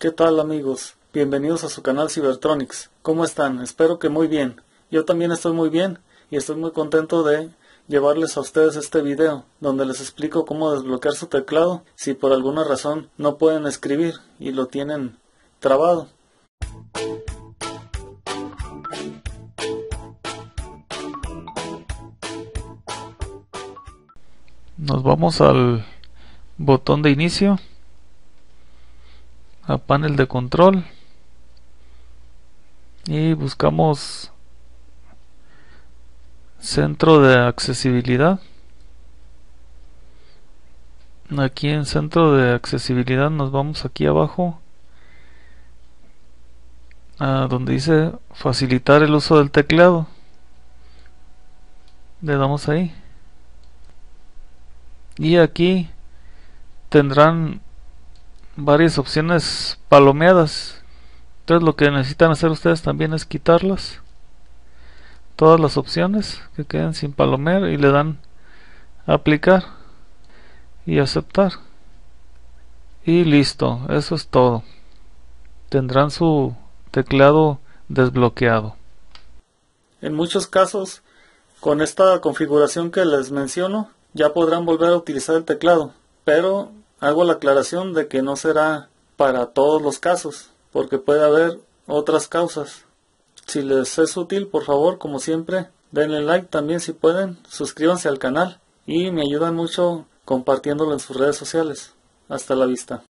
¿Qué tal amigos? Bienvenidos a su canal Cybertronics. ¿Cómo están? Espero que muy bien. Yo también estoy muy bien y estoy muy contento de llevarles a ustedes este video donde les explico cómo desbloquear su teclado si por alguna razón no pueden escribir y lo tienen trabado. Nos vamos al botón de inicio panel de control y buscamos centro de accesibilidad aquí en centro de accesibilidad nos vamos aquí abajo a donde dice facilitar el uso del teclado le damos ahí y aquí tendrán varias opciones palomeadas entonces lo que necesitan hacer ustedes también es quitarlas todas las opciones que queden sin palomear y le dan aplicar y aceptar y listo eso es todo tendrán su teclado desbloqueado en muchos casos con esta configuración que les menciono ya podrán volver a utilizar el teclado pero Hago la aclaración de que no será para todos los casos, porque puede haber otras causas. Si les es útil, por favor, como siempre, denle like también si pueden, suscríbanse al canal y me ayudan mucho compartiéndolo en sus redes sociales. Hasta la vista.